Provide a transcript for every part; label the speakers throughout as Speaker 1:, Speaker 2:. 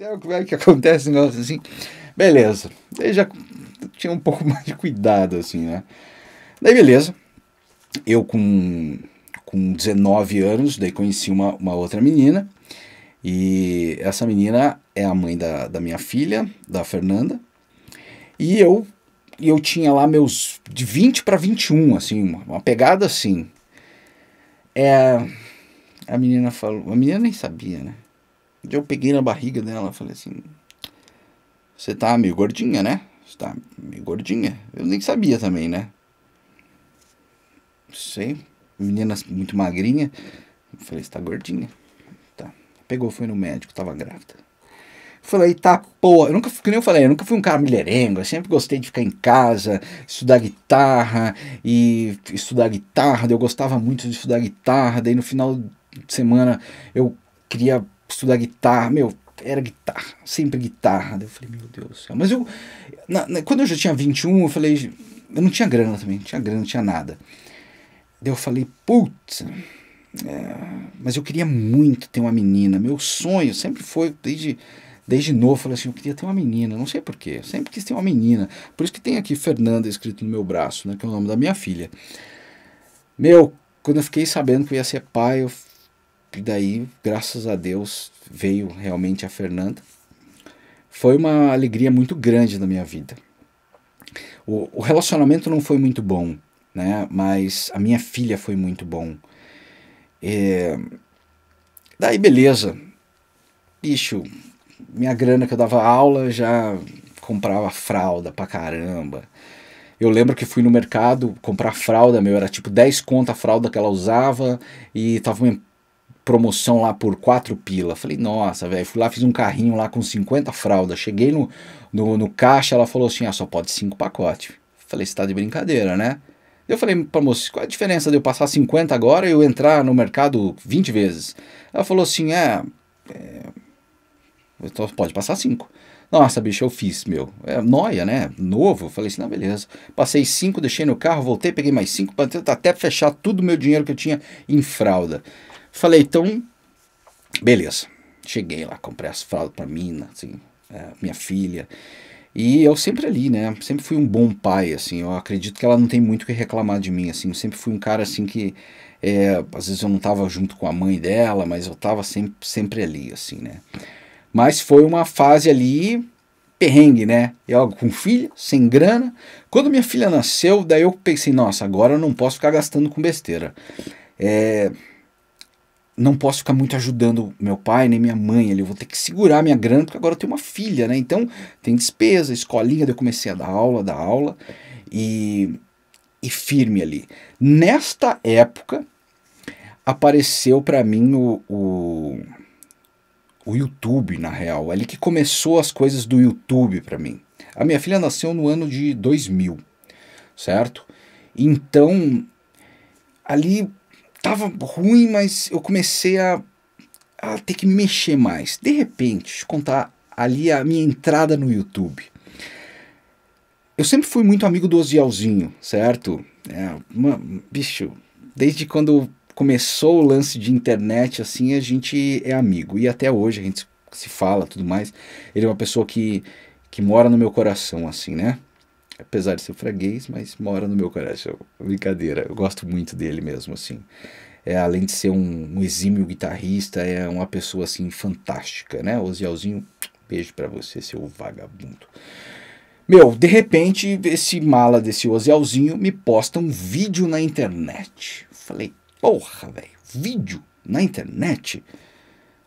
Speaker 1: céu, como é que acontece um negócio assim? Beleza. Daí já tinha um pouco mais de cuidado, assim, né? Daí, beleza. Eu com, com 19 anos, daí conheci uma, uma outra menina. E essa menina é a mãe da, da minha filha, da Fernanda. E eu eu tinha lá meus de 20 para 21, assim, uma, uma pegada assim. É, a menina falou, a menina nem sabia, né? Eu peguei na barriga dela, falei assim: Você tá meio gordinha, né? Você tá meio gordinha. Eu nem sabia também, né? Sei. Menina muito magrinha. Eu falei: Você tá gordinha? Tá. Pegou, foi no médico, tava grávida. Falei, tá, pô, eu nunca, que nem eu falei, eu nunca fui um cara mulherengo, eu sempre gostei de ficar em casa, estudar guitarra, e estudar guitarra, eu gostava muito de estudar guitarra, daí no final de semana eu queria estudar guitarra, meu, era guitarra, sempre guitarra. Eu falei, meu Deus do céu. Mas eu, na, na, quando eu já tinha 21, eu falei, eu não tinha grana também, não tinha grana, não tinha nada. Daí eu falei, putz, é, mas eu queria muito ter uma menina. Meu sonho sempre foi, desde, desde novo, eu falei assim, eu queria ter uma menina, não sei porquê, sempre quis ter uma menina. Por isso que tem aqui Fernanda escrito no meu braço, né, que é o nome da minha filha. Meu, quando eu fiquei sabendo que eu ia ser pai, eu e daí, graças a Deus, veio realmente a Fernanda. Foi uma alegria muito grande na minha vida. O, o relacionamento não foi muito bom, né? Mas a minha filha foi muito bom. É, daí, beleza. Bicho, minha grana que eu dava aula já comprava fralda pra caramba. Eu lembro que fui no mercado comprar fralda, meu, era tipo 10 conto a fralda que ela usava e tava um promoção lá por quatro pila. Falei, nossa, velho, fui lá, fiz um carrinho lá com 50 fraldas. Cheguei no, no, no caixa, ela falou assim, ah, só pode cinco pacotes. Falei, você tá de brincadeira, né? Eu falei pra moça, qual é a diferença de eu passar 50 agora e eu entrar no mercado 20 vezes? Ela falou assim, é... é pode passar cinco, Nossa, bicho, eu fiz, meu. É noia, né? Novo. Falei assim, não, beleza. Passei cinco, deixei no carro, voltei, peguei mais cinco, até fechar tudo o meu dinheiro que eu tinha em fralda. Falei, então, beleza. Cheguei lá, comprei as fraldas pra mina, assim, é, minha filha. E eu sempre ali, né? Sempre fui um bom pai, assim. Eu acredito que ela não tem muito o que reclamar de mim, assim. Eu sempre fui um cara, assim, que... É, às vezes eu não tava junto com a mãe dela, mas eu tava sempre, sempre ali, assim, né? Mas foi uma fase ali perrengue, né? Eu com filha, sem grana. Quando minha filha nasceu, daí eu pensei, nossa, agora eu não posso ficar gastando com besteira. É, não posso ficar muito ajudando meu pai nem minha mãe ali, eu vou ter que segurar minha grana, porque agora eu tenho uma filha, né? Então tem despesa, escolinha, daí eu comecei a dar aula, dar aula e, e firme ali. Nesta época apareceu para mim o, o, o YouTube, na real, ali que começou as coisas do YouTube para mim. A minha filha nasceu no ano de 2000, certo? Então ali tava ruim, mas eu comecei a, a ter que me mexer mais. De repente, deixa eu contar ali a minha entrada no YouTube. Eu sempre fui muito amigo do Ozielzinho, certo? É, bicho, desde quando começou o lance de internet, assim, a gente é amigo. E até hoje a gente se fala tudo mais. Ele é uma pessoa que, que mora no meu coração, assim, né? apesar de ser freguês, mas mora no meu coração. Brincadeira, eu gosto muito dele mesmo, assim. É, além de ser um, um exímio guitarrista, é uma pessoa, assim, fantástica, né? Ozielzinho, beijo para você, seu vagabundo. Meu, de repente, esse mala desse Ozielzinho me posta um vídeo na internet. falei, porra, velho, vídeo na internet?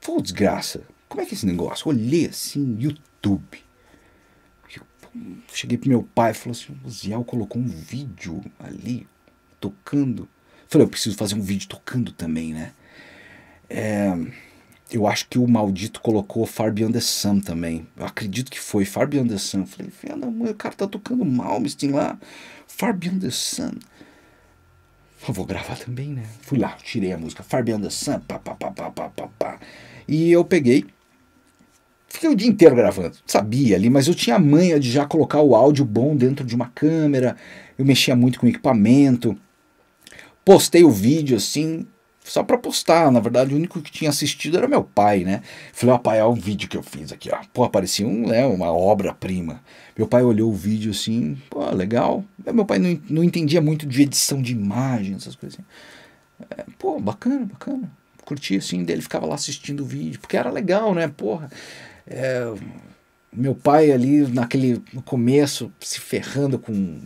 Speaker 1: Pô, desgraça, como é que é esse negócio? olhei assim, YouTube. Cheguei pro meu pai e falou assim: o Zial colocou um vídeo ali, tocando. Falei, eu preciso fazer um vídeo tocando também, né? É, eu acho que o maldito colocou Far Beyond the Sun também. Eu acredito que foi Far Beyond the Sun. Falei, Fernanda, o cara tá tocando mal Malmsteen lá. Far Beyond the Sun. Eu vou gravar também, né? Fui lá, tirei a música Far Beyond the Sun. Pá, pá, pá, pá, pá, pá, pá. E eu peguei Fiquei o dia inteiro gravando. Sabia ali, mas eu tinha manha de já colocar o áudio bom dentro de uma câmera. Eu mexia muito com equipamento. Postei o vídeo assim, só para postar. Na verdade, o único que tinha assistido era meu pai, né? Falei, ó, pai, olha um vídeo que eu fiz aqui, ó. Pô, aparecia um, né, uma obra-prima. Meu pai olhou o vídeo assim, pô, legal. Meu pai não, não entendia muito de edição de imagem, essas coisas. Assim. É, pô, bacana, bacana. Curti assim, dele ficava lá assistindo o vídeo, porque era legal, né? Porra. É, meu pai ali naquele no começo se ferrando com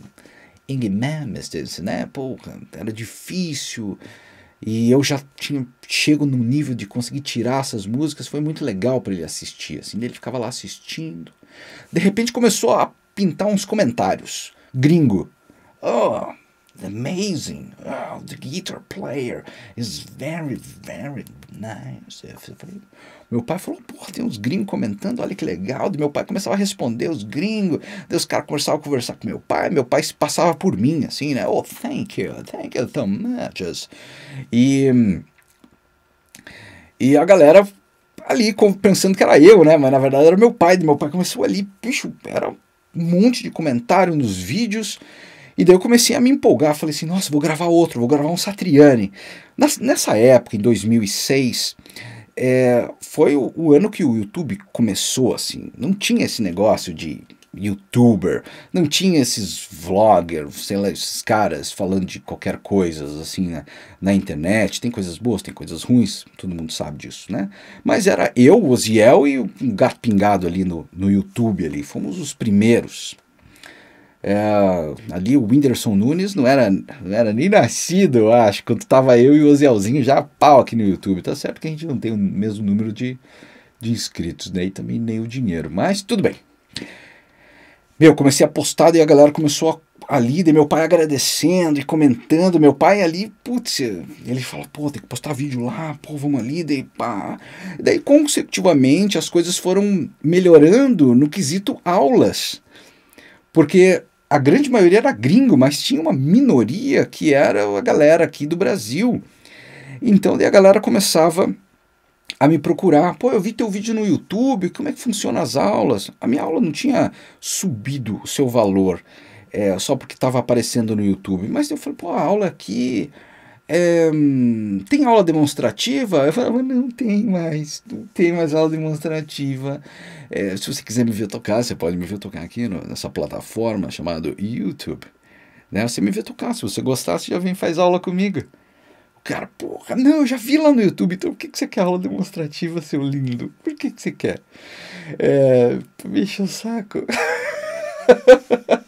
Speaker 1: Ingmar né? Porra, era difícil. E eu já tinha chego no nível de conseguir tirar essas músicas, foi muito legal para ele assistir, assim, ele ficava lá assistindo. De repente começou a pintar uns comentários gringo. Oh, amazing. Oh, the guitar player is very, very nice. meu pai falou, porra, tem uns gringos comentando, olha que legal. meu pai começava a responder os gringos, deus os caras começavam a conversar com meu pai, meu pai se passava por mim, assim, né? Oh, thank you, thank you so much. E, e a galera ali pensando que era eu, né? Mas na verdade era meu pai. Meu pai começou ali, bicho, era um monte de comentário nos vídeos. E daí eu comecei a me empolgar, falei assim, nossa, vou gravar outro, vou gravar um Satriani. Nessa época, em 2006, é, eh, foi o, o, ano que o YouTube começou, assim, não tinha esse negócio de youtuber, não tinha esses vloggers, sei lá, esses caras falando de qualquer coisa, assim, na, na internet, tem coisas boas, tem coisas ruins, todo mundo sabe disso, né? Mas era eu, o Oziel e um gato pingado ali no, no YouTube, ali, fomos os primeiros. É, ali o Whindersson Nunes não era, não era nem nascido, eu acho, quando tava eu e o Ozelzinho já pau aqui no YouTube. Tá certo que a gente não tem o mesmo número de, de inscritos, né? E também nem o dinheiro, mas tudo bem. Meu, comecei a postar e a galera começou a, ali, meu pai agradecendo e comentando. Meu pai ali, putz, ele fala, pô, tem que postar vídeo lá, pô, vamos ali, daí pá. Daí consecutivamente as coisas foram melhorando no quesito aulas. Porque a grande maioria era gringo, mas tinha uma minoria que era a galera aqui do Brasil. Então daí a galera começava a me procurar. Pô, eu vi teu vídeo no YouTube, como é que funciona as aulas? A minha aula não tinha subido o seu valor é, só porque estava aparecendo no YouTube. Mas eu falei, pô, a aula é aqui é, tem aula demonstrativa? Eu falava, não tem mais, não tem mais aula demonstrativa. É, se você quiser me ver tocar, você pode me ver tocar aqui no, nessa plataforma chamada YouTube. Né? Você me vê tocar, se você gostar, você já vem faz aula comigo. O cara, porra, não, eu já vi lá no YouTube, então por que, que você quer aula demonstrativa, seu lindo? Por que, que você quer? É, o saco.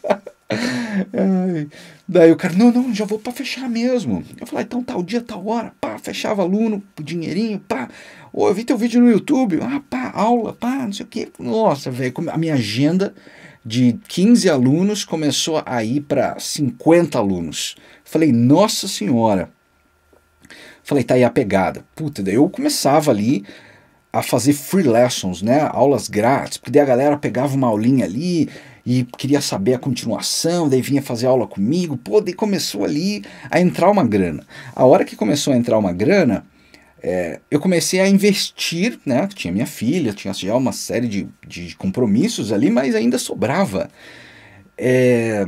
Speaker 1: Ai. Daí o cara, não, não, já vou para fechar mesmo. Eu falei, ah, então tal dia, tal hora, pá, fechava aluno, dinheirinho, pá. Ou eu vi teu vídeo no YouTube, ah, pá, aula, pá, não sei o quê. Nossa, velho, a minha agenda de 15 alunos começou a ir para 50 alunos. Falei, nossa senhora. Falei, tá aí a pegada. Puta, daí eu começava ali a fazer free lessons, né? Aulas grátis, porque daí a galera pegava uma aulinha ali e queria saber a continuação, daí vinha fazer aula comigo, pô, daí começou ali a entrar uma grana. A hora que começou a entrar uma grana, é, eu comecei a investir, né? Tinha minha filha, tinha já uma série de, de compromissos ali, mas ainda sobrava. É,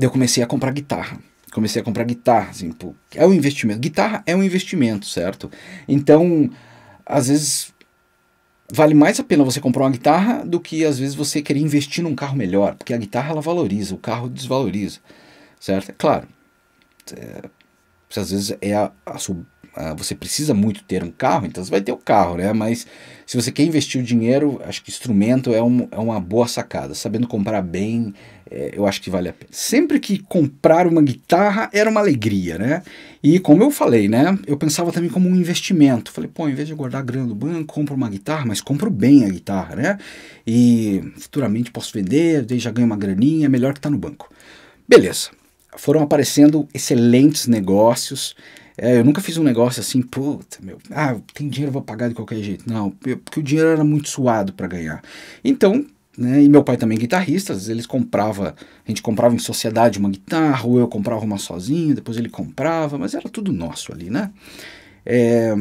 Speaker 1: eu comecei a comprar guitarra. Comecei a comprar guitarra, assim, pô, é um investimento. Guitarra é um investimento, certo? Então, às vezes vale mais a pena você comprar uma guitarra do que às vezes você querer investir num carro melhor, porque a guitarra ela valoriza, o carro desvaloriza, certo? É claro, é, porque às vezes é a, a, a, você precisa muito ter um carro, então você vai ter o carro, né? Mas se você quer investir o dinheiro, acho que instrumento é, um, é uma boa sacada. Sabendo comprar bem, é, eu acho que vale a pena. Sempre que comprar uma guitarra era uma alegria, né? E como eu falei, né? Eu pensava também como um investimento. Falei, pô, em vez de guardar grana no banco, compro uma guitarra, mas compro bem a guitarra, né? E futuramente posso vender, daí já ganho uma graninha, melhor que tá no banco. Beleza foram aparecendo excelentes negócios. É, eu nunca fiz um negócio assim, puta, meu, ah, tem dinheiro, vou pagar de qualquer jeito. Não, porque o dinheiro era muito suado para ganhar. Então, né, e meu pai também é guitarrista, eles comprava, a gente comprava em sociedade uma guitarra, ou eu comprava uma sozinho, depois ele comprava, mas era tudo nosso ali, né? É,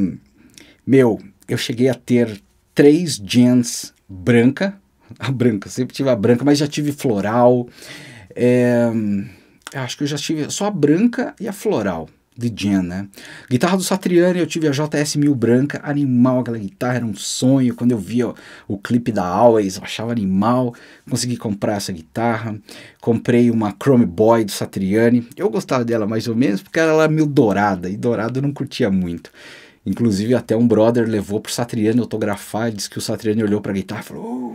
Speaker 1: meu, eu cheguei a ter três gens branca, a branca, sempre tive a branca, mas já tive floral, é, acho que eu já tive só a branca e a floral de Jen, né? Guitarra do Satriani, eu tive a JS1000 branca, animal, aquela guitarra era um sonho. Quando eu via o, o clipe da Always, eu achava animal. Consegui comprar essa guitarra. Comprei uma Chrome Boy do Satriani. Eu gostava dela mais ou menos porque ela era meio dourada, e dourado eu não curtia muito. Inclusive, até um brother levou pro Satriani autografar, e disse que o Satriani olhou pra guitarra e falou: oh,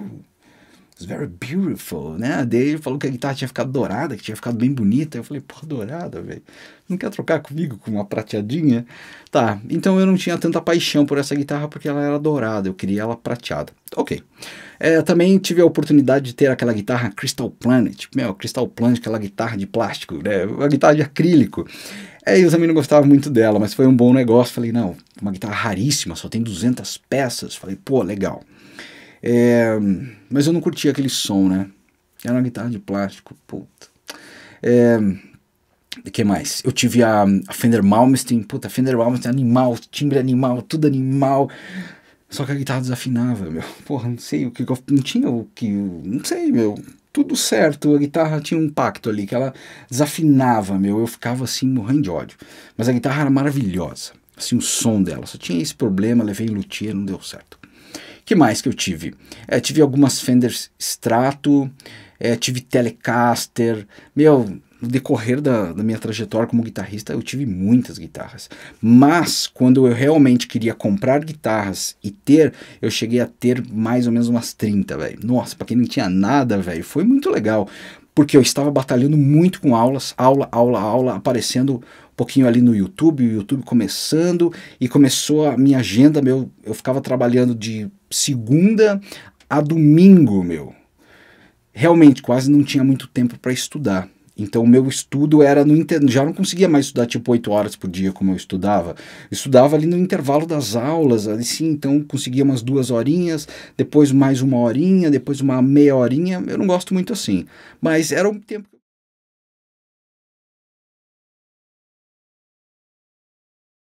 Speaker 1: It's very beautiful, né? Daí ele falou que a guitarra tinha ficado dourada, que tinha ficado bem bonita. Eu falei, pô, dourada, velho. Não quer trocar comigo com uma prateadinha? Tá, então eu não tinha tanta paixão por essa guitarra porque ela era dourada, eu queria ela prateada. Ok. É, também tive a oportunidade de ter aquela guitarra Crystal Planet. Meu, Crystal Planet, aquela guitarra de plástico, né? Uma guitarra de acrílico. É, eu também não gostava muito dela, mas foi um bom negócio. Falei, não, uma guitarra raríssima, só tem 200 peças. Falei, pô, legal. É, mas eu não curtia aquele som, né? Era uma guitarra de plástico, puta. É, o que mais? Eu tive a, a Fender Malmsteen, puta, Fender Malmsteen animal, timbre animal, tudo animal. Só que a guitarra desafinava, meu. Porra, não sei o que. Não tinha o que. Não sei, meu. Tudo certo. A guitarra tinha um pacto ali, que ela desafinava, meu. Eu ficava assim, morrendo de ódio. Mas a guitarra era maravilhosa. Assim, o som dela. Só tinha esse problema, levei em luthier, não deu certo que mais que eu tive? É, tive algumas Fender Strato, é, tive Telecaster, meu, no decorrer da, da, minha trajetória como guitarrista, eu tive muitas guitarras. Mas quando eu realmente queria comprar guitarras e ter, eu cheguei a ter mais ou menos umas 30, velho. Nossa, para quem não tinha nada, velho, foi muito legal. Porque eu estava batalhando muito com aulas, aula, aula, aula, aparecendo um pouquinho ali no YouTube, o YouTube começando, e começou a minha agenda, meu, eu ficava trabalhando de segunda a domingo, meu. Realmente quase não tinha muito tempo para estudar. Então, o meu estudo era no já não conseguia mais estudar tipo 8 horas por dia como eu estudava. estudava ali no intervalo das aulas, assim, então conseguia umas duas horinhas, depois mais uma horinha, depois uma meia horinha. Eu não gosto muito assim, mas era um tempo